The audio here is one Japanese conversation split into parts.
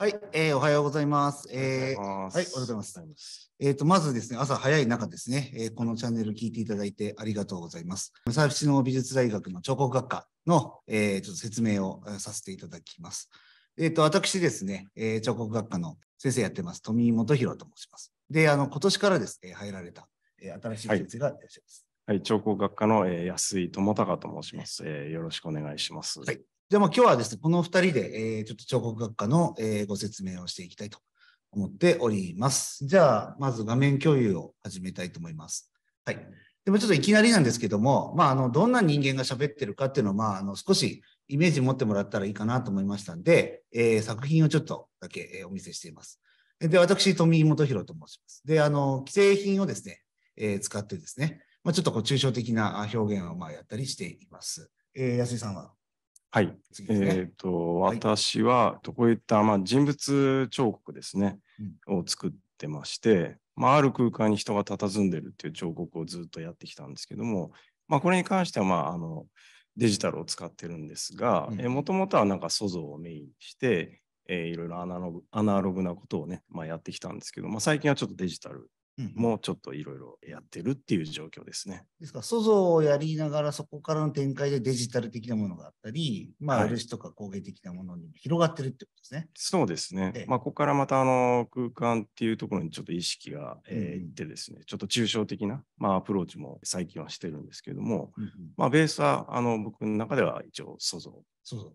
はい、えー、おはようございます。えー、はい、おはようございます。えっ、ー、と、まずですね、朝早い中ですね、えー、このチャンネル聞いていただいてありがとうございます。武蔵野美術大学の彫刻学科の、えー、ちょっと説明をさせていただきます。えっ、ー、と、私ですね、えー、彫刻学科の先生やってます、富井元弘と申します。で、あの、今年からですね、入られた、えー、新しい先生がいらっしゃいます。はい、はい、彫刻学科の、えー、安井智隆と申します、えー。よろしくお願いします。はい。じゃあも今日はですね、この2人で、えー、ちょっと彫刻学科の、えー、ご説明をしていきたいと思っております。じゃあ、まず画面共有を始めたいと思います。はい。でもちょっといきなりなんですけども、まあ、あの、どんな人間が喋ってるかっていうのを、まあ、あの、少しイメージ持ってもらったらいいかなと思いましたんで、えー、作品をちょっとだけ、えお見せしています。で、私、富井元弘と申します。で、あの、既製品をですね、え使ってですね、まあ、ちょっとこう抽象的な表現をまあやったりしています。え安井さんははい。ねえっ、と、私は、こういった、まあ、人物彫刻ですね、を作ってまして、まあ、ある空間に人が佇んでるっていう彫刻をずっとやってきたんですけども、まあ、これに関しては、まあ、あの、デジタルを使ってるんですがもともとはなんか素像をメインにして、えーいろいろアナログアナログなことをね、まあ、やってきたんですけど、まあ、最近はちょっとデジタルもうちょっといろいろやってるっていう状況ですね。ですから、祖をやりながら、そこからの展開でデジタル的なものがあったり、まあ、漆とか工芸的なものに広がってるってことですね。はい、そうですね。まあ、ここからまたあの空間っていうところにちょっと意識がいってですね、うん、ちょっと抽象的な、まあ、アプローチも最近はしてるんですけども、うんうん、まあ、ベースはあの僕の中では一応、祖像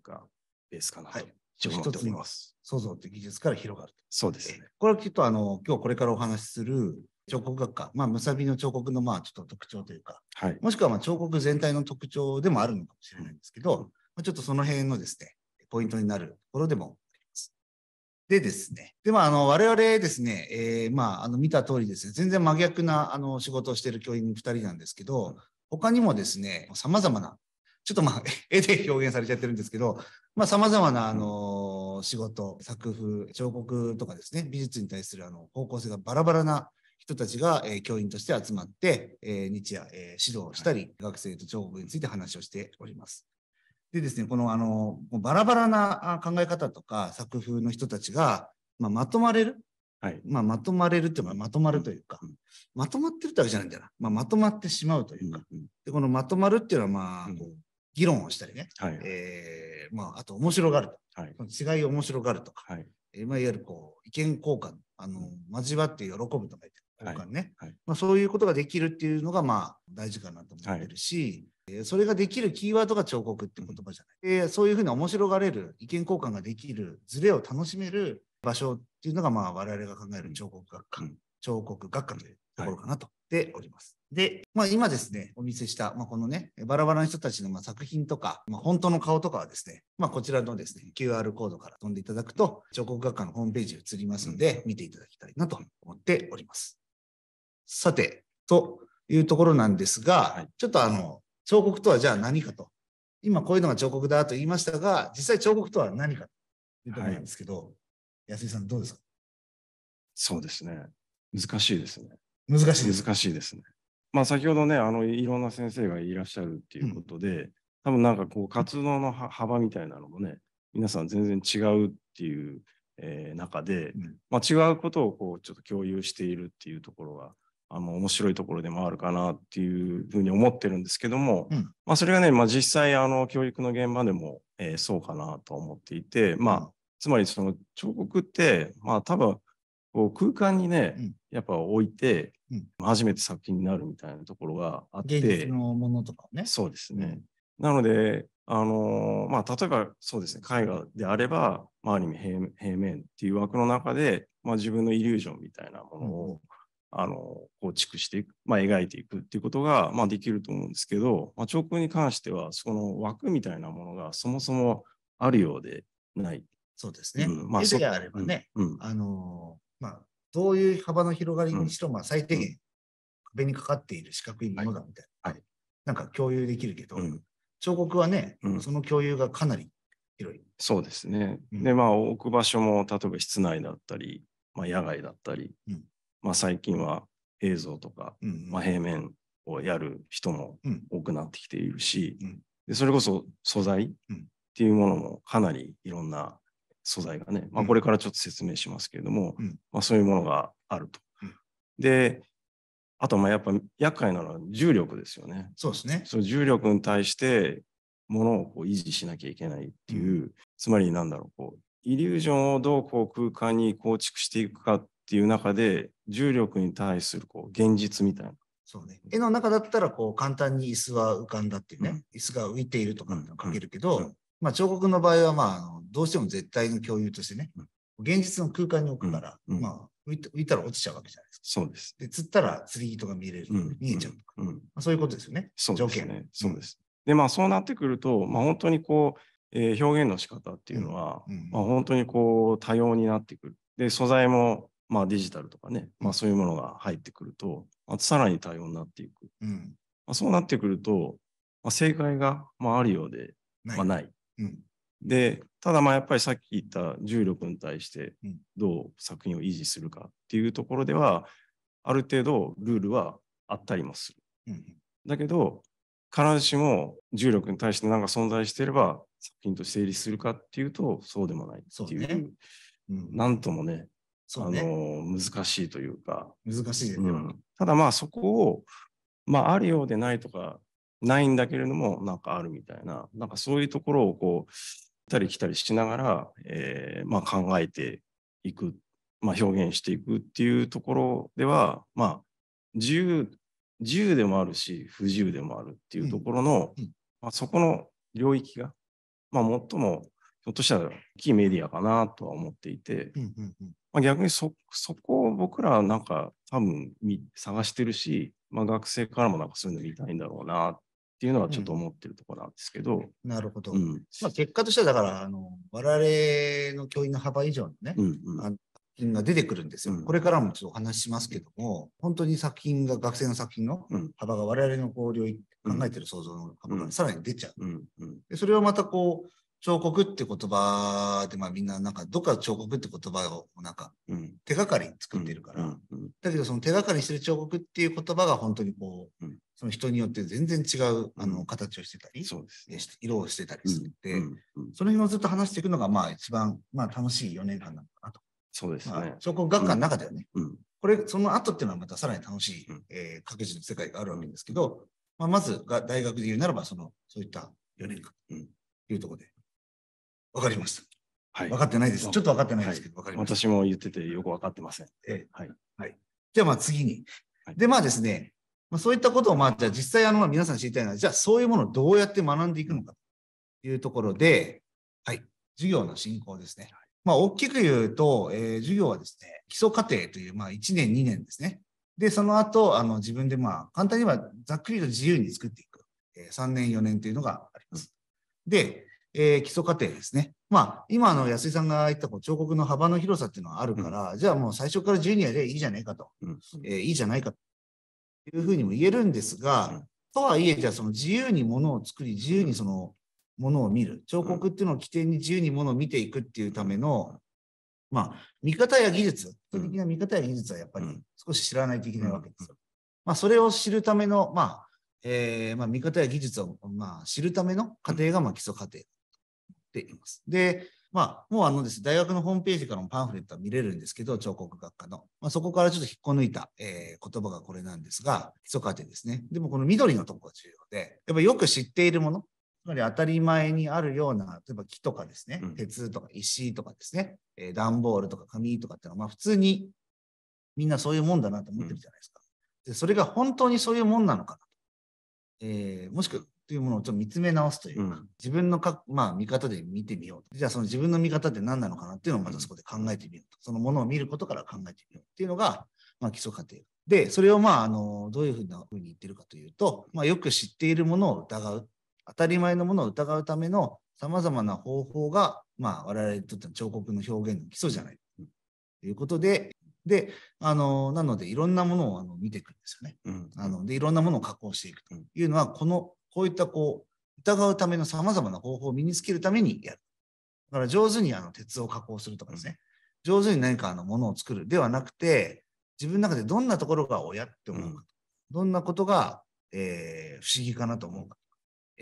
がベースかなと。はい一つに創造って技術から広がる。そうです、ね、これはきっとあの今日これからお話しする彫刻学科、まあ、むさびの彫刻のまあちょっと特徴というか、はい、もしくはまあ彫刻全体の特徴でもあるのかもしれないんですけど、まあ、ちょっとその辺のですね、ポイントになるところでもあります。でですね、でまあ、あの我々ですね、えー、まああの見た通りですね、全然真逆なあの仕事をしている教員2人なんですけど、他にもですね、さまざまな、ちょっとまあ絵で表現されちゃってるんですけど、さまざ、あ、まなあの仕事、作風、彫刻とかですね、美術に対するあの方向性がバラバラな人たちが、え教員として集まって、え日夜、え指導したり、学生と情報について話をしております。でですね、このあのバラバラな考え方とか作風の人たちが、まあ、まとまれる、はいまあ、まとまれるっていうのはまとまるというか、うん、まとまってるってわけじゃないんだよな、まあ、まとまってしまうというか、うん、でこのまとまるっていうのは、まあ、うん、議論をしたりね、はいえーまあ、あと面白がる、はい、の違いを面白がるとか、はいえーまあ、いわゆるこう意見交換あの交わって喜ぶとか言って交換ね、はいはい、まあ、そういうことができるっていうのがまあ大事かなと思ってるし、はい、それができるキーワードが彫刻って言葉じゃない、うん、そういうふうに面白がれる意見交換ができるズレを楽しめる場所っていうのがまあ我々が考える彫刻学科、うん、彫刻学科というところかなとでおります。で、まあ、今ですね、お見せした、まあ、このね、バラバラの人たちのま作品とか、まあ、本当の顔とかはですね、まあ、こちらのですね、QR コードから飛んでいただくと、彫刻学科のホームページに移りますので、見ていただきたいなと思っております。さて、というところなんですが、はい、ちょっとあの、彫刻とはじゃあ何かと。今こういうのが彫刻だと言いましたが、実際彫刻とは何かというところなんですけど、はい、安井さんどうですかそうですね。難しいですね。難しい難しいですね。まあ先ほどね、あの、いろんな先生がいらっしゃるっていうことで、うん、多分なんかこう活動の幅みたいなのもね、皆さん全然違うっていう、えー、中で、うん、まあ違うことをこうちょっと共有しているっていうところが、あの面白いところでもあるかなっていうふうに思ってるんですけども、うん、まあ、それがね、まあ、実際あの教育の現場でも、えー、そうかなと思っていて、まあ、つまりその彫刻って、まあ、多分こう空間にね、うん、やっぱ置いて、うん、初めて作品になるみたいなところがあって。現実のものとかね。そうですね。なので、あのー、まあ、例えばそうですね、絵画であれば、まあ、ある意味平面っていう枠の中で、まあ、自分のイリュージョンみたいなものを、あの構築していく、まあ、描いていくっていうことが、まあ、できると思うんですけど、まあ、彫刻に関してはその枠みたいなものがそもそもあるようでない。そうですね。うん、まあ、それあればね、うん、あのまあ、どういう幅の広がりにしろ、まあ、最低限、壁にかかっている四角いものだみたいな、はい、なんか共有できるけど、彫刻はね、その共有がかなり広い。そうですね。で、まあ、置く場所も、例えば室内だったり、まあ、野外だったり、まあ、最近は映像とか、うん、まあ、平面をやる人も多くなってきているし、うん、でそれこそ素材っていうものもかなりいろんな素材がね、まあ、これからちょっと説明しますけれども、まあ、そういうものがあると。であとまあやっぱ厄介なのは重力ですよね。そうですね。その重力に対してものをこう維持しなきゃいけないっていう、つまりなんだろうこうイリュージョンをどうこう空間に構築していくかっっていう中で重力に対するこう現実みたいな。そうね、絵の中だったらこう簡単に椅子は浮かんだっていうね、うん、椅子が浮いているとか書けるけど、うんうん、まあ、彫刻の場合は、まあ、あのどうしても絶対の共有としてね、現実の空間に置くから、まあ、浮い浮いたら落ちちゃうわけじゃないですか。そうです。で、釣ったら釣り糸が見れる、うん見えちゃうとか、まあ、そういうことですよね、そうですね条件。そうです。で、まあ、そうなってくると、まあ、本当にこう、えー、表現の仕方っていうのは、うんまあ、本当にこう多様になってくる。で素材もまあ、デジタルとかね、まあ、そういうものが入ってくると、まあ、さらに多様になっていく。うん、まあ、そうなってくると、まあ、正解が、まあ、あるようで、まあ、ない。うん、で、ただまあやっぱりさっき言った重力に対してどう作品を維持するかっていうところでは、ある程度ルールはあったりもする。うん、だけど、必ずしも重力に対して何か存在していれば作品と成立するかっていうとそうでもないっていう、ねうん、なんともねあの難しいというか難しい、ねうん、ただまあそこを、まあ、あるようでないとかないんだけれどもなんかあるみたいななんかそういうところをこう来たり来たりしながら、えーまあ、考えていく、まあ、表現していくっていうところではまあ自由自由でもあるし不自由でもあるっていうところの、うんうん、まあ、そこの領域が、まあ、最もひょっとしたら大きいメディアかなとは思っていて、うんうんうんまあ、逆にそそこを僕らなんか多分探してるし、まあ、学生からもなんかそういうの見たいんだろうなっていうのはちょっと思ってるところなんですけど。うん、なるほど。うん、まあ、結果としてはだからあの我々の教員の幅以上のね、うんうん、あのが出てくるんですよ、うん、これからもちょっとお話しますけども、本当に作品が、学生の作品の幅が我々の考えてる想像の幅がさらに出ちゃう。でそれをまたこう、彫刻って言葉で、まあみんななんか、どっか彫刻って言葉をなんか、手がかりに作ってるから、だけどその手がかりにしてる彫刻っていう言葉が本当にこう、その人によって全然違うあの形をしてたり、うね、色をしてたりするって、その辺をずっと話していくのが、まあ一番、まあ楽しい4年間なのかなと。そうですね。彫刻学科の中ではね、これ、その後っていうのはまたさらに楽しい、え各自の世界があるわけですけど、まあ、まずが大学で言うならば、その、そういった4年間というところで。わかります。はい。分かってないです。ちょっと分かってないですけど、はい、分かりまた。私も言っててよく分かってません。ええ。はい。はい。じゃあまあ次に。で、まあですね、まあ、そういったことをまあじゃあ実際あの皆さん知りたいのは、じゃあそういうものをどうやって学んでいくのかというところで、はい。授業の進行ですね。まあ、大きく言うと、えー、授業はですね、基礎課程という、まあ、1年、2年ですね。で、その後、あの、自分で、まあ、簡単にはざっくりと自由に作っていく、えー、3年、4年というのがあります。で、えー、基礎過程ですね。まあ、今の安井さんが言ったこう彫刻の幅の広さっていうのはあるから、うん、じゃあもう最初からジュニアでいいじゃないかと、うん、えー、いいじゃないかというふうにも言えるんですが、うん、とはいえ、じゃあその自由にものを作り、自由にそのものを見る、彫刻っていうのを起点に自由にものを見ていくっていうための、まあ、見方や技術、基的な見方や技術はやっぱり少し知らないといけないわけですよ。まあ、それを知るための、まあ、えーまあ、見方や技術を、まあ、知るための過程がまあ基礎過程。っています。で、まあ、もうあのですね、大学のホームページからもパンフレットは見れるんですけど、彫刻学科の。まあ、そこからちょっと引っこ抜いた、えー、言葉がこれなんですが、基礎課程ですね。でもこの緑のとこが重要で、やっぱよく知っているもの、つまり当たり前にあるような、例えば木とかですね、鉄とか石とかですね、え、うん、段ボールとか紙とかっていうのは、まあ普通にみんなそういうもんだなと思ってるじゃないですか。うん、でそれが本当にそういうもんなのかなと。えー、もしくはというものをちょっと見つめ直すというか、うん、自分のか、まあ、見方で見てみようと。じゃあその自分の見方って何なのかなっていうのをまずそこで考えてみようと。そのものを見ることから考えてみようっていうのが、まあ、基礎過程。で、それをまあ、あの、どういうふうなふうに言ってるかというと、まあ、よく知っているものを疑う。当たり前のものを疑うための様々な方法が、まあ、我々にとっての彫刻の表現の基礎じゃない。ということで、で、あの、なので、いろんなものをあの見ていくんですよね。うん、あので、いろんなものを加工していくというのは、このこういったこう疑うためのさまざまな方法を身につけるためにやる。だから上手にあの鉄を加工するとかですね、上手に何かあのものを作るではなくて、自分の中でどんなところが親って思うか、うん、どんなことが、えー、不思議かなと思うか、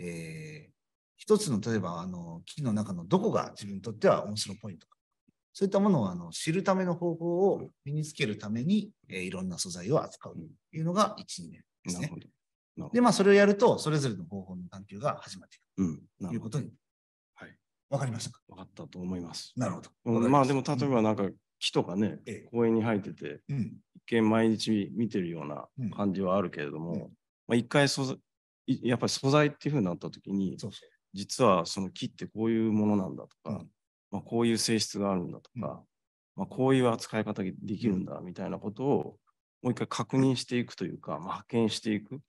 えー、一つの例えばあの木の中のどこが自分にとっては面白いポイントか、そういったものをあの知るための方法を身につけるために、えー、いろんな素材を扱うというのが1、2年ですね。で、まあ、それをやると、それぞれの方法の探究が始まっていくということに。はい。わかりましたか分かったと思います。なるほど。ままあ、でも、例えばなんか、木とかね、公園に生えてて、一見毎日見てるような感じはあるけれども、うんうん、まあ、一回素材、やっぱり素材っていうふうになった時に、そうそう実はその木ってこういうものなんだとか、まあ、こういう性質があるんだとか、まあ、こういう扱い方できるんだみたいなことをもう一回確認していくというか、まあ、発見していく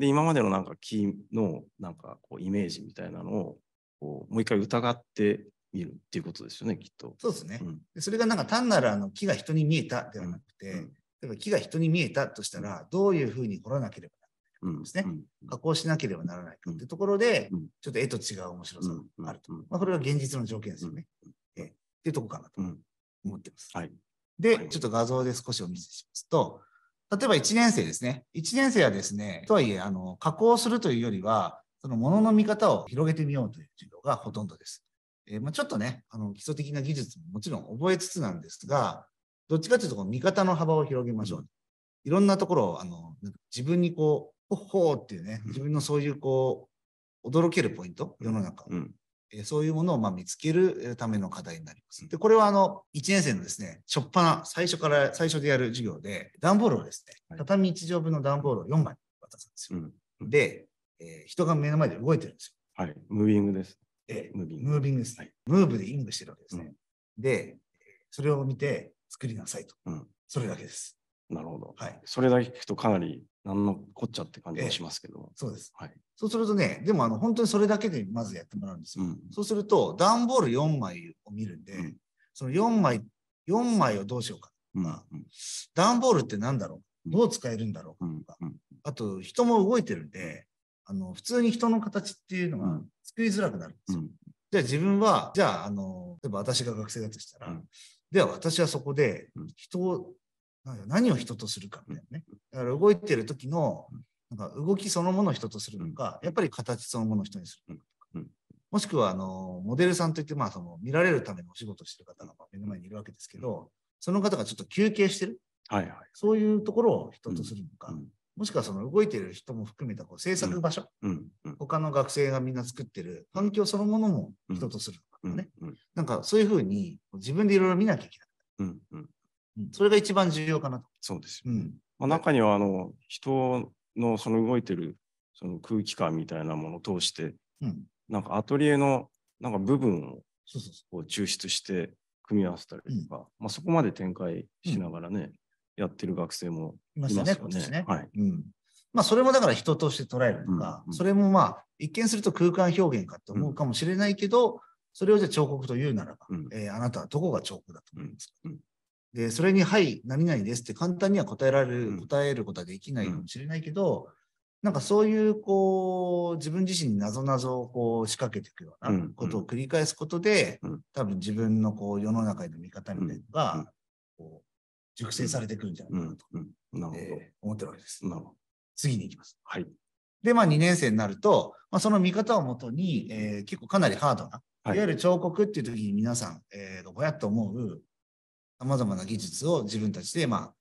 で、今までのなんか木のなんかこうイメージみたいなのをこうもう一回疑ってみるっていうことですよね、きっと。そうですね。うん、それがなんか単なるあの木が人に見えたではなくて、うん例えば木が人に見えたとしたら、どういうふうに掘らなければならないですね。加工しなければならないかってところで、ちょっと絵と違う面白さがあると。まあ、これが現実の条件ですよね。えっていうとこかなと思ってます。はい、で、ちょっと画像で少しお見せしますと、例えば1年生ですね。1年生はですね、とはいえ、あの、加工するというよりは、そのものの見方を広げてみようという授業がほとんどです。えー、まあ、ちょっとね、あの、基礎的な技術ももちろん覚えつつなんですが、どっちかというと、こ見方の幅を広げましょう。いろんなところを、あの、自分にこう、ほっほーっていうね、自分のそういうこう、驚けるポイント、世の中を、うん、そういうものをま見つけるための課題になります。で、これはあの、1年生のですね、初っ端、最初から、最初でやる授業で、段ボールをですね、畳1畳分の段ボールを4枚渡すんですよ。うん、で、えー、人が目の前で動いてるんですよ。はい、ムービングです。えー、ムービング。ムービングです、ね、はい。ムーブでイングしてるわけですね。うん、で、それを見て作りなさいと。うん、それだけです。なるほど。はい。それだけ聞くとかなりなんのこっちゃって感じがしますけど、そうです、はい、そうするとねでもあの本当にそれだけでまずやってもらうんですよ、うん、そうすると段ボール4枚を見るんで、うん、その4枚四枚をどうしようかとか、うん、段ボールって何だろうどう使えるんだろうとか、あと人も動いてるんであの普通に人の形っていうのが作りづらくなるんですよ、じゃあ自分はじゃああの例えば私が学生だとしたら、では私はそこで人を何を人とするかみたいなね。だから動いてる時の、なんか動きそのものを人とするのか、やっぱり形そのものを人にするのか。もしくは、あの、モデルさんといって、まあ、その、見られるためのお仕事してる方が目の前にいるわけですけど、その方がちょっと休憩してる。はいはい。そういうところを人とするのか。もしくはその動いてる人も含めたこう制作場所、うんうん、他の学生がみんな作ってる環境そのものも人とするとかね、うん、なんかそういうふうに自分でいろいろ見なきゃいけない。それが一番重要かなと。そうですうんまあ、中にはあの人のその動いてるその空気感みたいなものを通して、うん、なんかアトリエのなんか部分をこう抽出して組み合わせたりとか、うん、まあ、そこまで展開しながらね、うん、やってる学生もいますよね。いまね、ね、はいうんまあ、それもだから人として捉えるとか、うんうん、それもまあ一見すると空間表現かって思うかもしれないけど、それをじゃ彫刻というならば、うん、えー、あなたはどこが彫刻だと思いますか、うんで、それに、はい、何々ですって簡単には答えられる、答えることはできないかもしれないけど、うん、なんかそういう、こう、自分自身になぞなぞをこう仕掛けていくようなことを繰り返すことで、多分自分のこう世の中への見方みたいなのが、こう、熟成されてくるんじゃないかなと、思ってるわけです。次に行きます。はい。で、まあ2年生になると、まあ、その見方をもとに、えー、結構かなりハードな、はい、いわゆる彫刻っていう時に皆さん、えー、ぼやっと思う、さまざまな技術を自分たちで、まあ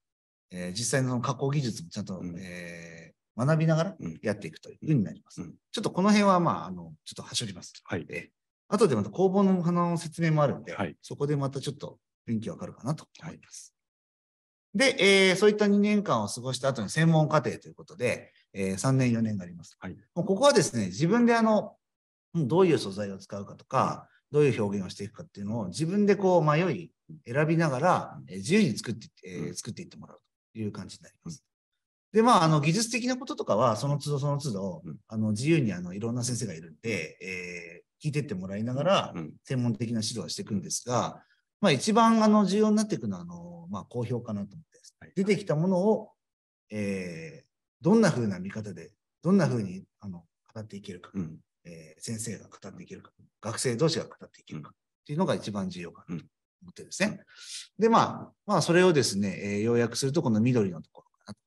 えー、実際のその加工技術もちゃんと、うん、えー、学びながらやっていくというふうになります。うん、ちょっとこの辺は、まあ、あのちょっとはしょります。はい、えー、後でまた工房の花の説明もあるんで、はい、そこでまたちょっと雰囲気わかるかなと思います。はい、で、えー、そういった2年間を過ごした後に専門課程ということで、えー、3年4年があります。はい、もうここはですね、自分であのどういう素材を使うかとか、どういう表現をしていくかっていうのを自分でこう迷い選びながら、自由に作って、えー、作っていってもらうという感じになります。で、まあ、あの、技術的なこととかは、その都度その都度、あの、自由に、あの、いろんな先生がいるんで、えー、聞いてってもらいながら、専門的な指導はしていくんですが、まあ、一番、あの、重要になっていくのは、あの、まあ、好評かなと思って、はい、出てきたものを、えー、どんな風な見方で、どんな風に、あの、語っていけるか、うん、えー、先生が語っていけるか、学生同士が語っていけるか、っていうのが一番重要かなと思ってですね。で、まあ、まあ、それをですね、え要約すると、この緑のところかなと。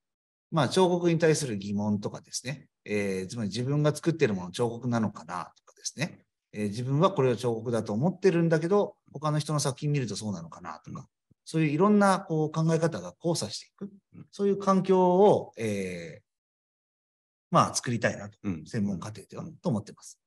まあ、彫刻に対する疑問とかですね、えー、つまり自分が作ってるもの彫刻なのかなとかですね、えー、自分はこれを彫刻だと思ってるんだけど、他の人の作品見るとそうなのかなとか、そういういろんなこう考え方が交差していく、そういう環境を、えー、まあ、作りたいなと、専門家庭では、と思ってます。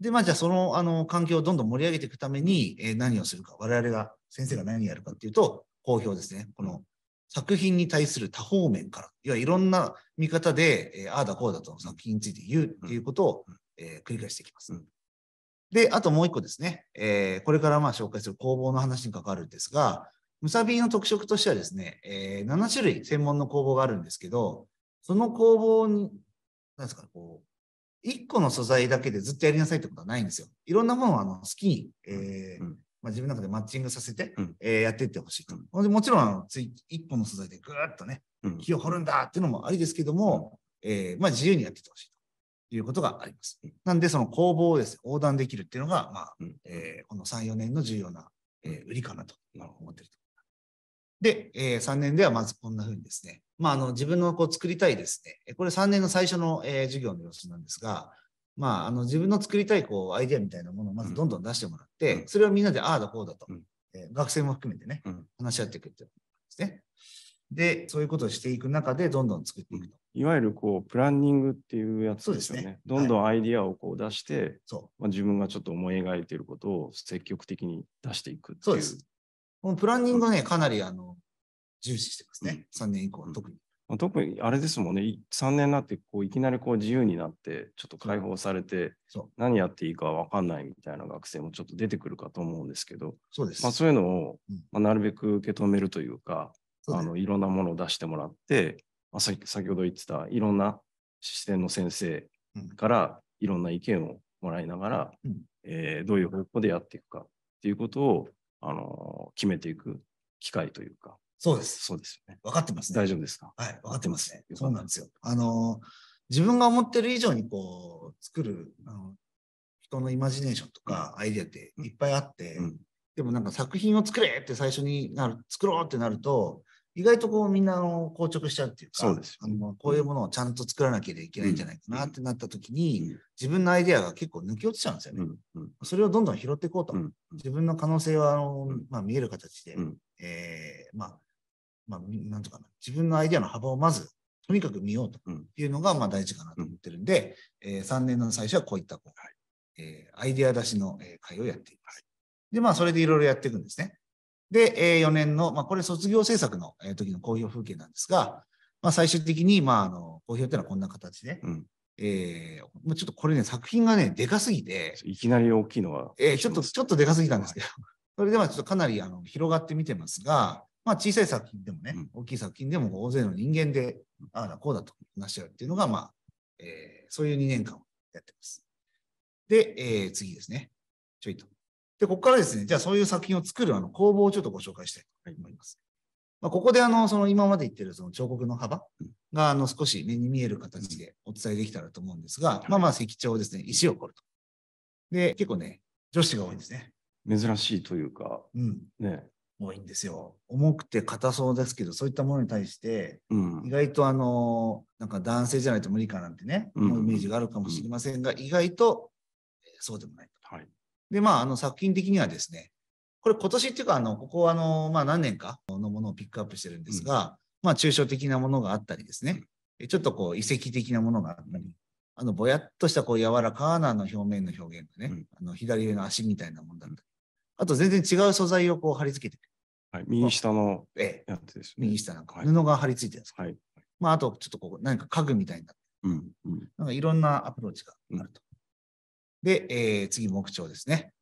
で、まあ、じゃあそのあの環境をどんどん盛り上げていくために、えー、何をするか、我々が、先生が何やるかっていうと、好評ですね。この作品に対する多方面から、いわいろんな見方で、えー、ああだこうだと作品について言うっていうことを、うん、えー、繰り返していきます。で、あともう一個ですね、えー、これからまあ紹介する工房の話に関わるんですが、ムサビの特色としてはですね、えー、7種類専門の工房があるんですけど、その工房に、なんですか、こう、一個の素材だけでずっとやりなさいってことはないんですよ。いろんなものをあの好きに、えー、うんまあ、自分の中でマッチングさせて、うん、えー、やっていってほしいと。もちろんつい個の素材でぐーっとね、木を掘るんだっていうのもありですけども、えー、まあ、自由にやっていってほしいと。いうことがあります。なんで、その工房をですね、横断できるっていうのが、まあ、えー、この3、4年の重要な、え売りかなと思っているとで、えー、3年ではまずこんなふうにですね、まあ、あの自分のこう作りたいですね、これ3年の最初の、えー、授業の様子なんですが、まあ、あの自分の作りたいこうアイデアみたいなものをまずどんどん出してもらって、うん、それをみんなでああだこうだと、うん、えー、学生も含めてね、うん、話し合っていくっていうことですね。で、そういうことをしていく中で、どんどん作っていくと。いわゆるこうプランニングっていうやつですよね。ねどんどんアイディアをこう出して、まあ、自分がちょっと思い描いていることを積極的に出していくっていう。そうです。このプランニングはね、かなりあの重視してますね、3年以降は特に。特にあれですもんね、3年になってこういきなりこう自由になって、ちょっと解放されて、何やっていいか分かんないみたいな学生もちょっと出てくるかと思うんですけど、そうですまあ、そういうのを、まあ、なるべく受け止めるというか、うあのいろんなものを出してもらって、まあ、先ほど言ってたいろんな視点の先生からいろんな意見をもらいながら、うん、えどういう方向でやっていくかっていうことをあの決めていく機会というか。そうです。そうですよね。分かってます、ね、大丈夫ですかはい、分かってますね。そうなんですよ。あの、自分が思ってる以上にこう、作る、あの人のイマジネーションとかアイディアっていっぱいあって、うん、でもなんか作品を作れって最初になる、作ろうってなると、意外とこうみんなの硬直しちゃうっていうか、そうですあのこういうものをちゃんと作らなきゃいけないんじゃないかなってなった時に、うん、自分のアイデアが結構抜き落ちちゃうんですよね。うん、それをどんどん拾っていこうと。うん、自分の可能性はあの、まあ、見える形で、えー、まあ、まあ、なんとかな。自分のアイデアの幅をまず、とにかく見ようというのがまあ大事かなと思ってるんで、えー、3年の最初はこういったこう、はい、えー、アイデア出しの会をやっています。で、まあ、それでいろいろやっていくんですね。で、えー、4年の、まあ、これ卒業制作の時の公表風景なんですが、まあ、最終的に、まあ、あの公表っていうのはこんな形で、うんえー、ちょっとこれね、作品がね、でかすぎて。いきなり大きいのは。えー、ちょっと、ちょっとでかすぎたんですけど、それではちょっとかなりあの広がってみてますが、まあ小さい作品でもね、うん、大きい作品でも大勢の人間で、ああだこうだと話し合うっていうのが、まあ、えー、そういう2年間をやってます。で、えー、次ですね。ちょいと。で、ここからですね、じゃあそういう作品を作るあの工房をちょっとご紹介したいと思います。まあ、ここであの、その今まで言ってるその彫刻の幅があの少し目に見える形でお伝えできたらと思うんですが、まあまあ石彫ですね、石を彫ると。で、結構ね、女子が多いんですね。珍しいというか、うん、ね。多いんですよ。重くて硬そうですけど、そういったものに対して、うん、意外とあの、なんか男性じゃないと無理かなんてね、うん、イメージがあるかもしれませんが、うん、意外とそうでもないと。はいで、まあ、あの作品的にはですね、これ今年っていうか、あの、ここあの、まあ何年かのものをピックアップしてるんですが、うん、まあ抽象的なものがあったりですね、ちょっとこう遺跡的なものがあったり、あの、ぼやっとしたこう柔らかなの表面の表現がね、うん、あの左上の足みたいなものだったり、あと全然違う素材をこう貼り付けてはい、右下のやつですね、ええ、右下なんか布が貼り付いてるんです、はい、まあ、あとちょっとこう何か家具みたいになって、うんうん、なんかいろんなアプローチがあると。で、えー、次、木彫ですね。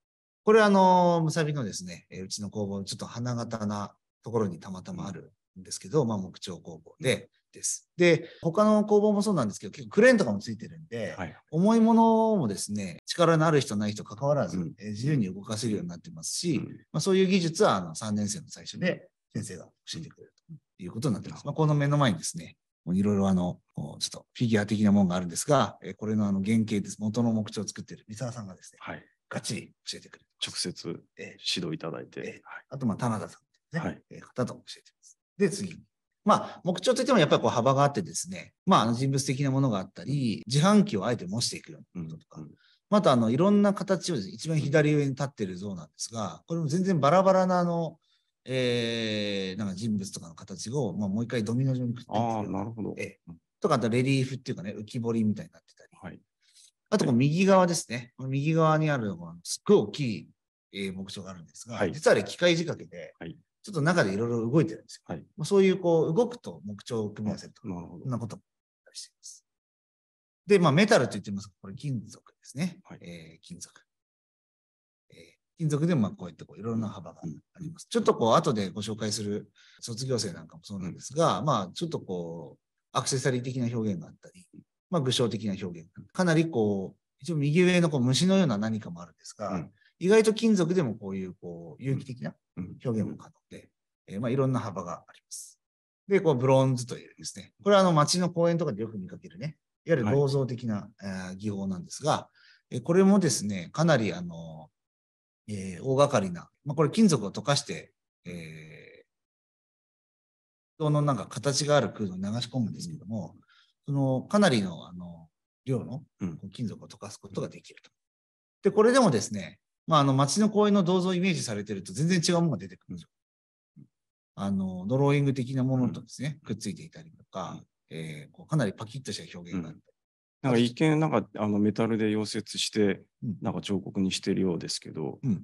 これは、あの、むさびのですね、うちの工房のちょっと花形なところにたまたまあるんですけど、まあ、木彫工房で、です。で、他の工房もそうなんですけど、結構クレーンとかもついてるんで、はい、重いものもですね、力のある人ない人関わらず、うん、自由に動かせるようになってますし、うん、まあ、そういう技術はあの3年生の最初で先生が教えてくれるということになってます。まあ、この目の前にですね、いろいろあの、ちょっとフィギュア的なものがあるんですが、これのあの原型です。元の目標を作っている三沢さんがですね、はい、がっちり教えてくれる。直接指導いただいて。えーえー、あと、まあ、棚田さんね、はい、えー、方と教えてます。で、次。まあ、目標といってもやっぱりこう幅があってですね、まあ、人物的なものがあったり、自販機をあえて模していくようなこととか、うんうん、またあのいろんな形を、ね、一番左上に立っている像なんですが、これも全然バラバラなあのえー、なんか人物とかの形を、まあ、もう一回ドミノ状にくっつてあなるほど、えー、とかあとレリーフっていうかね浮き彫りみたいになってたり、はい、あとこ右側ですね右側にあるすっごい大きい、えー、牧草があるんですが、はい、実はあれ機械仕掛けで、はい、ちょっと中でいろいろ動いてるんですよ、はい、まあ、そういうこう動くと木彫を組み合わせるとかそんなこともしていますで、まあ、メタルと言ってますこれ金属ですね、はいえー、金属金属でもまあこういったこういろんな幅があります。ちょっとこう後でご紹介する卒業生なんかもそうなんですが、うん、まあちょっとこうアクセサリー的な表現があったり、まあ具象的な表現かなりこう一応右上のこう虫のような何かもあるんですが、うん、意外と金属でもこういうこう有機的な表現も可能で、えー、まあいろんな幅があります。で、こうブロンズというですね、これはあの街の公園とかでよく見かけるね、いわゆる構造的な、はい、技法なんですが、これもですね、かなりあのえー、大掛かりな、まあ、これ金属を溶かして、えー、人のなんか形がある空洞に流し込むんですけども、そのかなりのあの量の金属を溶かすことができると。で、これでもですね、まあ、あの町の公園の銅像をイメージされてると全然違うものが出てくるんですよ。あの、ドローイング的なものとですね、くっついていたりとか、えー、こうかなりパキッとした表現があったりなんか一見なんかあのメタルで溶接してなんか彫刻にしてるようですけど、うん、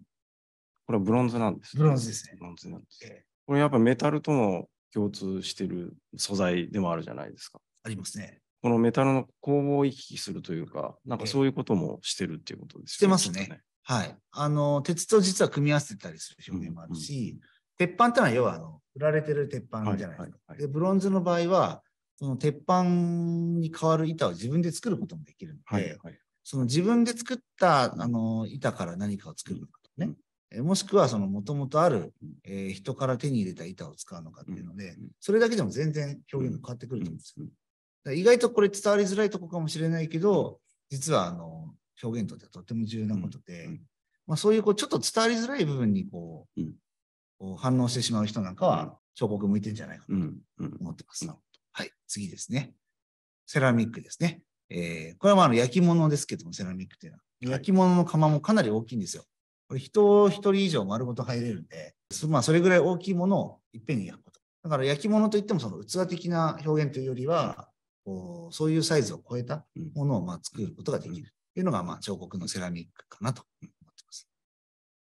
これはブロンズなんです、ね、ブロンズですね。ブロンズなんです、これやっぱメタルとも共通してる素材でもあるじゃないですか。ありますね。このメタルの工房を行き来するというか、なんかそういうこともしてるっていうことですね。してますね。ねはい。あの、鉄と実は組み合わせたりする表現もあるし、うんうん、鉄板ってのは要はあの売られてる鉄板じゃないですか。はいはいはい、で、ブロンズの場合は、その鉄板に代わる板を自分で作ることもできるので、はいはい、その自分で作ったあの板から何かを作るのかとね、うん、もしくはそのもともとある、えー、人から手に入れた板を使うのかっていうので、それだけでも全然表現が変わってくると思うんですよ、ね。意外とこれ伝わりづらいとこかもしれないけど、実はあの表現とってはとても重要なことで、うん、まあ、そういうこうちょっと伝わりづらい部分にこう、うん、こう反応してしまう人なんかは彫刻向いてんじゃないかなと思ってます。うんはい、次ですね。セラミックですね。えー、これはまあ焼き物ですけども、セラミックっていうのは。焼き物の釜もかなり大きいんですよ。これ人一人以上丸ごと入れるんで、まあそれぐらい大きいものをいっぺんに焼くこと。だから焼き物といってもその器的な表現というよりは、こうそういうサイズを超えたものをまあ作ることができるというのがまあ彫刻のセラミックかなと思ってます。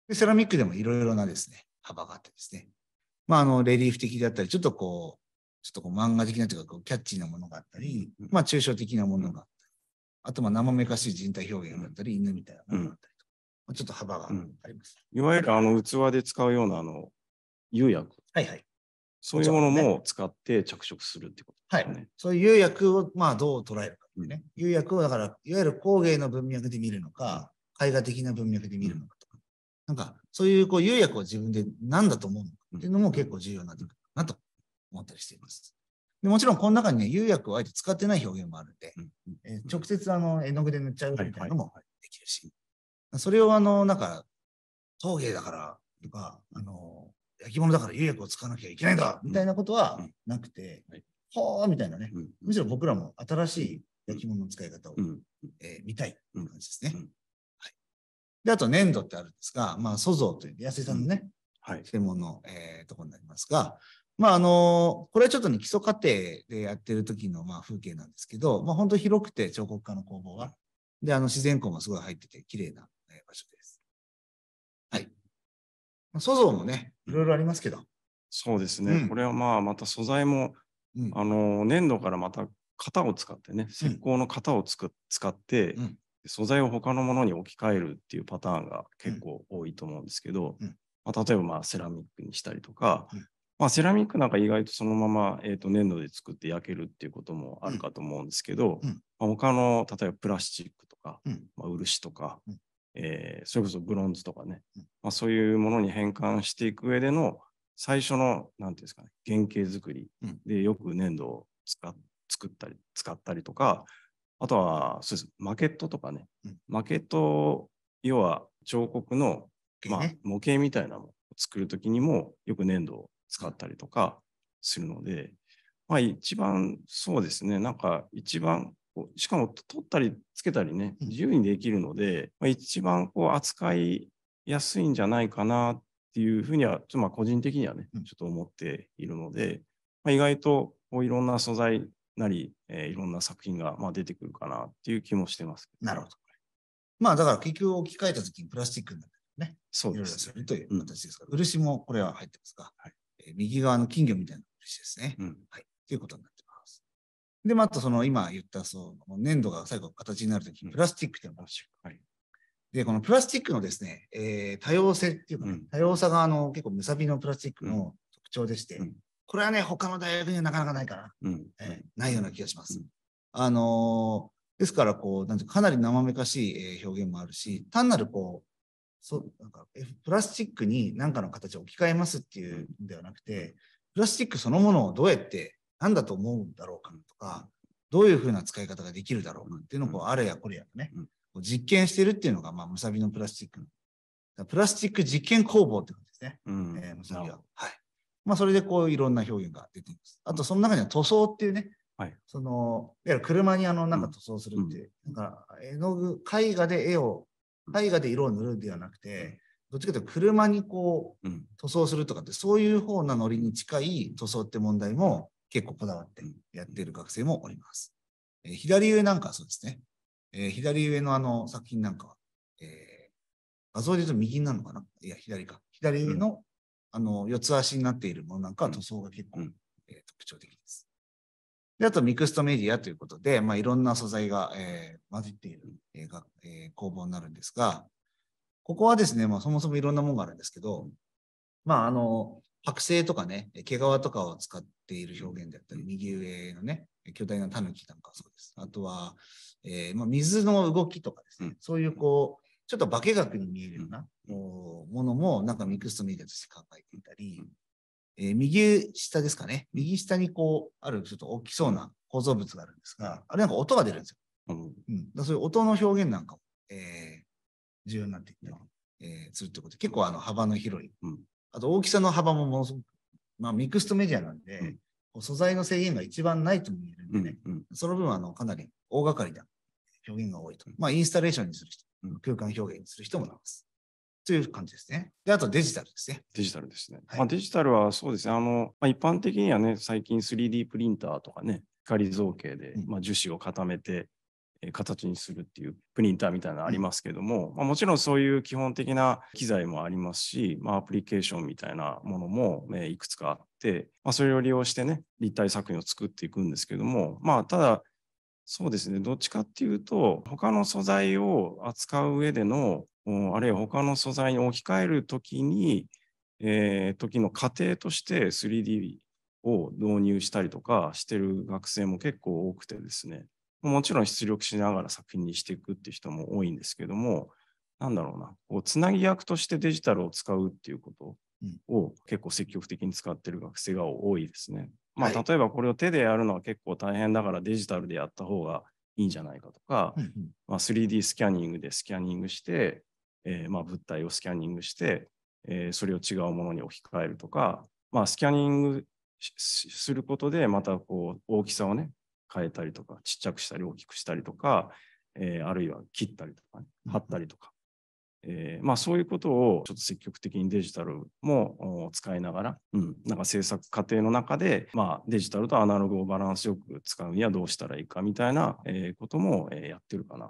でセラミックでもいろいろなですね、幅があってですね、まあ、あのレリーフ的だったり、ちょっとこちょっとこう漫画的なというかこうキャッチーなものがあったり、まあ抽象的なものがあったり、あとまあ生めかしい人体表現があったり、犬みたいなものがあったりとか、まあ、ちょっと幅があります。いわゆるあの器で使うようなあの釉薬。はいはい。そういうものも使って着色するってことですね。はい。そういう釉薬をまあどう捉えるかね。釉薬をだから、いわゆる工芸の文脈で見るのか、絵画的な文脈で見るのかとか、なんかそういうこう釉薬を自分で何だと思うのかっていうのも結構重要になってくる。思ったりしています。でもちろんこの中にね、釉薬をあえて使ってない表現もあるんで、うんえー、直接あの絵の具で塗っちゃうみたいなのもできるし、はいはい、それをあの、なんか、陶芸だからとか、あの、焼き物だから釉薬を使わなきゃいけないんだみたいなことはなくて、うんはい、ーみたいなね、うんむしろ僕らも新しい焼き物の使い方を、うんえー、見たい感じですね、うんうんはい。で、あと粘土ってあるんですが、まあ、塑像という、安井さんのね、はい、専門の、えー、ところになりますが、まあ、あの、これはちょっとね、基礎過程でやってる時のまあ風景なんですけど、まあ、本当広くて彫刻家の工房は。で、あの、自然光もすごい入ってて、綺麗な場所です。はい。素像もね、いろいろありますけど。そうですね。うん、これはまあ、また素材も、うん、あの、粘土からまた型を使ってね、石膏の型をつく、うん、使って、素材を他のものに置き換えるっていうパターンが結構多いと思うんですけど、まあ、例えばまあセラミックにしたりとか、まあ、セラミックなんか意外とそのまま、えー、と粘土で作って焼けるっていうこともあるかと思うんですけど、うんまあ、他の例えばプラスチックとか、うん、まあ、漆とか、うん、えー、それこそブロンズとかね、まあ、そういうものに変換していく上での最初の何て言うんですかね原型作りでよく粘土を使作ったり使ったりとかあとはそうですマケットとかね、マケット要は彫刻の、まあ、模型みたいなものを作る時にもよく粘土を使ったりとかするので、まあ一番そうですね、なんか一番しかも取ったりつけたりね、自由にできるので、まあ、一番こう扱いやすいんじゃないかなっていうふうには、ちょっとまあ個人的にはね、ちょっと思っているので、まあ、意外とこういろんな素材なり、えー、いろんな作品がまあ出てくるかなっていう気もしてます、なるほど。まあだから結局置き換えた時にプラスチックになるね。そうです、ね。いろいろするという形ですから、うん、漆もこれは入ってますか。はい右側の金魚みたいな漆ですね。うん、はい。ということになってます。で、またその今言ったそう、粘土が最後形になるときにプラスチックというのがあるう。はい。で、このプラスチックのですね、えー、多様性っていうか、ね、うん、多様さがあの結構むさびのプラスチックの特徴でして、うん、これはね、他の大学にはなかなかないから、うん、えー、ないような気がします。あのー、ですから、こう、なんてかなり生めかしい表現もあるし、単なるこう、そなんかプラスチックに何かの形を置き換えますっていうんではなくてプラスチックそのものをどうやって何だと思うんだろうかとかどういうふうな使い方ができるだろうかっていうのをこうあれやこれやね、うん、実験してるっていうのが、まあ、ムサビのプラスチックのプラスチック実験工房って感じですね、うんえー、ムサビは。はいまあ、それでこういろんな表現が出ています。あとその中には塗装っていうね、はい、そのいわゆる車にあのなんか塗装するっていう、うん、なんか絵の具絵画で絵を絵画で色を塗るではなくて、どっちかというと車にこう塗装するとかって、そういう方なノリに近い塗装って問題も結構こだわってやっている学生もおります。えー、左上なんかはそうですね。えー、左上のあの作品なんかは、えー、画像で言うと右なのかないや、左か。左上の、うん、あの四つ足になっているものなんかは塗装が結構、うん、えー、特徴的です。で、あとミクストメディアということで、まあ、いろんな素材が、えー、混じっている、えーえー、工房になるんですが、ここはですね、まあ、そもそもいろんなものがあるんですけど、まあ、あの、剥製とかね、毛皮とかを使っている表現であったり、右上のね、巨大なタヌキなんかそうです。あとは、えーまあ、水の動きとかですね、うん、そういうこう、ちょっと化学に見えるような、ものも、なんかミクストメディアとして考えていたり、えー、右下ですかね。右下にこう、あるちょっと大きそうな構造物があるんですが、あれなんか音が出るんですよ。うん、うん、だそういう音の表現なんかも、えー、重要になってきた、えー、するってことで、結構あの幅の広い、うん、あと大きさの幅もものすごく、まあ、ミクストメディアなんで、うん、素材の制限が一番ないとも言えるんでね、うんうん、その分あのかなり大掛かりな表現が多いと。まあ、インスタレーションにする人、空間表現にする人もいます。という感じですね。で、あとデジタルですね。デジタルですね。はい、まあ、デジタルはそうですね。あの、まあ、一般的にはね、最近 3D プリンターとかね、光造形で、まあ、樹脂を固めて、えー、形にするっていうプリンターみたいなのありますけども、うん、まあ、もちろんそういう基本的な機材もありますし、まあ、アプリケーションみたいなものも、ね、いくつかあって、まあ、それを利用してね、立体作品を作っていくんですけども、まあ、ただ、そうですね、どっちかっていうと、他の素材を扱う上でのあるいは他の素材に置き換えるときに、えー、時の過程として 3D を導入したりとかしてる学生も結構多くてですね、もちろん出力しながら作品にしていくって人も多いんですけども、なんだろうな、こうつなぎ役としてデジタルを使うっていうことを結構積極的に使ってる学生が多いですね。まあ、例えばこれを手でやるのは結構大変だからデジタルでやった方がいいんじゃないかとか、うん、まあ、3D スキャニングでスキャニングして、えー、まあ、物体をスキャニングして、えー、それを違うものに置き換えるとか、まあ、スキャニングすることでまたこう大きさをね変えたりとかちっちゃくしたり大きくしたりとか、えー、あるいは切ったりとか、ね、貼ったりとか、えー、まあ、そういうことをちょっと積極的にデジタルも使いながら、うん、なんか制作過程の中で、まあ、デジタルとアナログをバランスよく使うにはどうしたらいいかみたいなこともやってるかな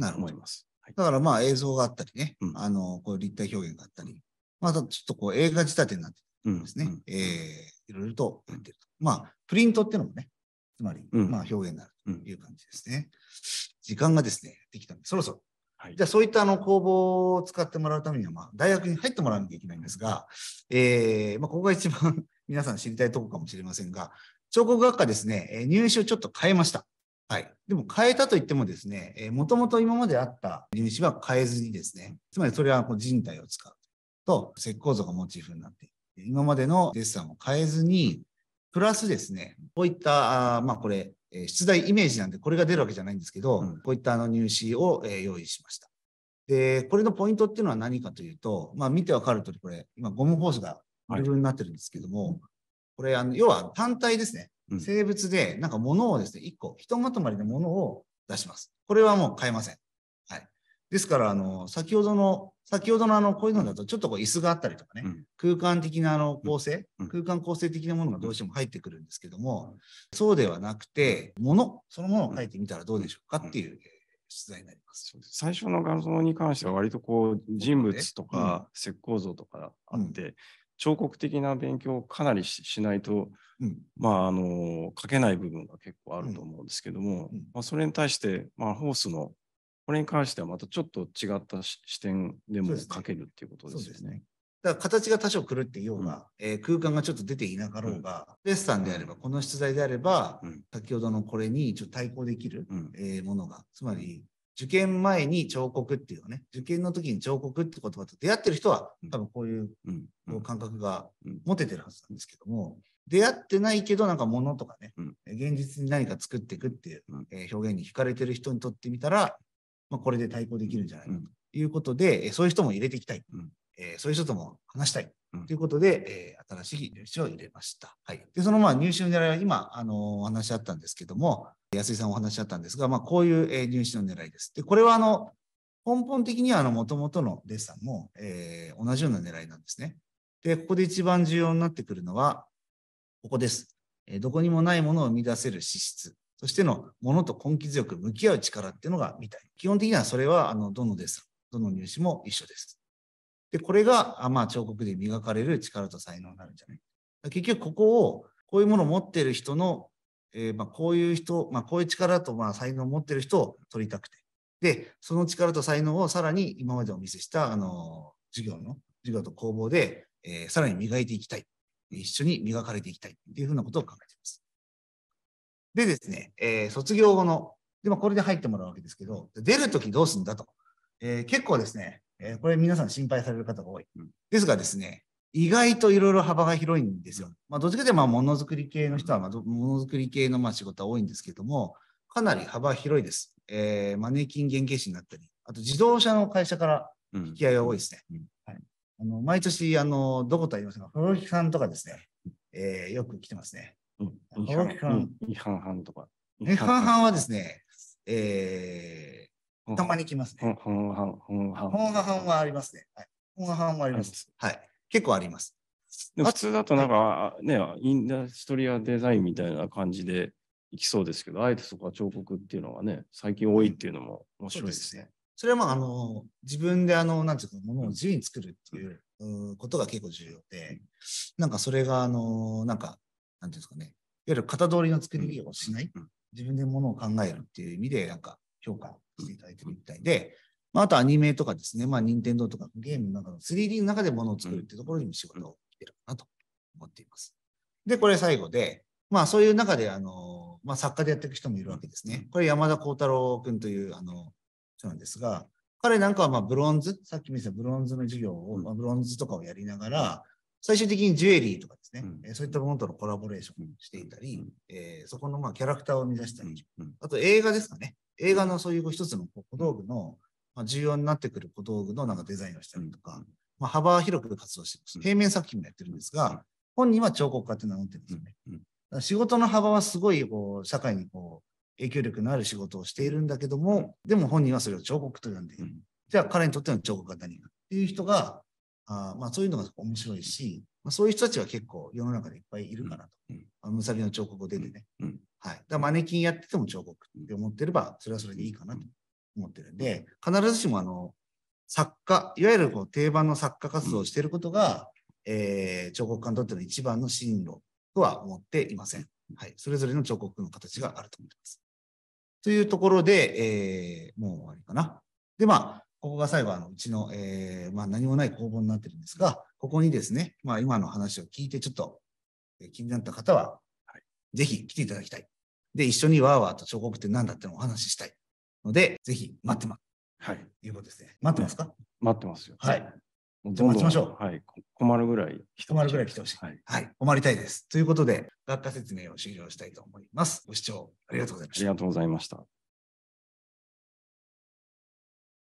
と思います。だからまあ映像があったりね、うん、あの、こう立体表現があったり、またちょっとこう映画仕立てになってるんですね。うんうん、えー、いろいろとやってると。まあ、プリントっていうのもね、つまり、まあ表現になるという感じですね。時間がですね、できたんで、そろそろ。はい、じゃあそういったあの工房を使ってもらうためには、まあ、大学に入ってもらわなきゃいけないんですが、えーまあ、ここが一番皆さん知りたいとこかもしれませんが、彫刻学科ですね、入試をちょっと変えました。でも変えたといってもですね、もともと今まであった粒子は変えずにですね、つまりそれはこう人体を使うと石膏像がモチーフになって今までのデッサンを変えずに、プラスですね、こういった、あまあこれ、出題イメージなんでこれが出るわけじゃないんですけど、うん、こういったあの入試を用意しました。で、これのポイントっていうのは何かというと、まあ見てわかるとおり、これ、今ゴムホースがブルブルになってるんですけども、はい、これ、あの、要は単体ですね。生物でなんか物をですね、1個、ひとまとまりのものを出します。これはもう変えません。はい。ですから、あの、先ほどの、先ほどのあの、こういうのだと、ちょっとこう椅子があったりとかね、うん、空間的なあの構成、うん、空間構成的なものがどうしても入ってくるんですけども、うん、そうではなくて、物、そのものを書いてみたらどうでしょうかっていう、出題になります最初の画像に関しては割とこう人物とか石膏像とかあって、彫刻的な勉強をかなりしないと、うん、まああの書けない部分が結構あると思うんですけども、うん、まあ、それに対して、まあ、ホースのこれに関してはまたちょっと違った視点でも書けるっていうことですよね。だから形が多少狂っていような、うん、えー、空間がちょっと出ていなかろうが、うん、レッサンであれば、この出題であれば、先ほどのこれにちょっと対抗できる、えー、ものが、つまり受験前に彫刻っていうね、受験の時に彫刻って言葉と出会ってる人は、多分こういう感覚が持ててるはずなんですけども、出会ってないけどなんか物とかね、現実に何か作っていくっていう、え表現に惹かれてる人にとってみたら、まあ、これで対抗できるんじゃないかということで、そういう人も入れていきたい、えそういう人とも話したいということで、えー、新しい入試を入れました。はい、でそのまあ入試の狙いは今あのお話しあったんですけども安井さんお話しあったんですが、まあ、こういう、えー、入試の狙いです。でこれはあの根本的にはもともとのデッサンも、えー、同じような狙いなんですね。でここで一番重要になってくるのはここです。えー、どこにもないものを生み出せる資質そしてのものと根気強く向き合う力っていうのが見たい。基本的にはそれはあのどのデッサンどの入試も一緒です。で、これが、あまあ、彫刻で磨かれる力と才能になるんじゃない結局、ここを、こういうものを持ってる人の、えー、まあ、こういう人、まあ、こういう力と、まあ、才能を持ってる人を取りたくて。で、その力と才能をさらに今までお見せした、あの、授業の、授業と工房で、えー、さらに磨いていきたい。一緒に磨かれていきたい。っていうふうなことを考えています。でですね、えー、卒業後の、で、まあ、これで入ってもらうわけですけど、出るときどうするんだと。えー、結構ですね、えー、これ皆さん心配される方が多い。ですがですね、意外といろいろ幅が広いんですよ。まあ、どっちかというとものづくり系の人は、まあ、ものづくり系のまあ仕事は多いんですけども、かなり幅広いです。えー、マネキン原型師になったり、あと自動車の会社から引き合いが多いですね。はい、あの毎年あの、どことは言いますが、フロキさんとかですね、えー、よく来てますね。うん、違反違反とか。違反はですね、えたまに来ますね。本が版はありますね。はい、本が半はあります。はい。結構あります。普通だとなんか、ね、インダストリアデザインみたいな感じでいきそうですけど、あえてそこは彫刻っていうのがね、最近多いっていうのも面白いですね。それはまあ、あの、自分であの、なんていうか、ものを自由に作るっていうことが結構重要で、なんかそれが、あの、なんか、なんていうんですかね、いわゆる型通りの作りをしない、自分でものを考えるっていう意味で、なんか評価していただいてるみたいで、まあ、あとアニメとかですね、まあ、任天堂とかゲームの中の 3D の中でものを作るっていうところにも仕事をしてるかなと思っています。で、これ最後で、まあ、そういう中で、あの、まあ、作家でやっていく人もいるわけですね。これ山田幸太郎君という、あの、人なんですが、彼なんかはまあブロンズ、さっき見せたブロンズの授業を、まあ、ブロンズとかをやりながら、最終的にジュエリーとかですね、うん、そういったものとのコラボレーションしていたり、うん、えー、そこのまあキャラクターを目指したり、うん、あと映画ですかね、映画のそういう一つの小道具の、まあ、重要になってくる小道具のなんかデザインをしたりとか、まあ、幅広く活動してます。平面作品もやってるんですが、本人は彫刻家って名乗ってるんですよね。仕事の幅はすごいこう社会にこう影響力のある仕事をしているんだけども、でも本人はそれを彫刻と呼んでいる。じゃあ彼にとっての彫刻家何かっていう人が、あまあ、そういうのが面白いし、まあ、そういう人たちは結構世の中でいっぱいいるかなと。うん、あのうさぎの彫刻を出てね。うんはい、だマネキンやってても彫刻って思ってれば、それはそれでいいかなと思ってるんで、必ずしもあの作家、いわゆるこう定番の作家活動をしていることが、えー、彫刻家にとっての一番の進路とは思っていません。はい、それぞれの彫刻の形があると思います。というところで、えー、もう終わりかな。で、まあ、ここが最後、あのうちの、えーまあ、何もない工房になってるんですが、ここにですね、まあ、今の話を聞いて、ちょっと気になった方は、はい、ぜひ来ていただきたいで、一緒にわーわーと彫刻って何だってのをお話ししたいので、ぜひ待ってます。はい。いうことですね。待ってますか待ってますよ。はい。じゃ待ちましょう。はい。困るぐらい困るぐらい来てほしい。はい。はい。困りたいです。ということで、学科説明を終了したいと思います。ご視聴ありがとうございました。ありがとうございました。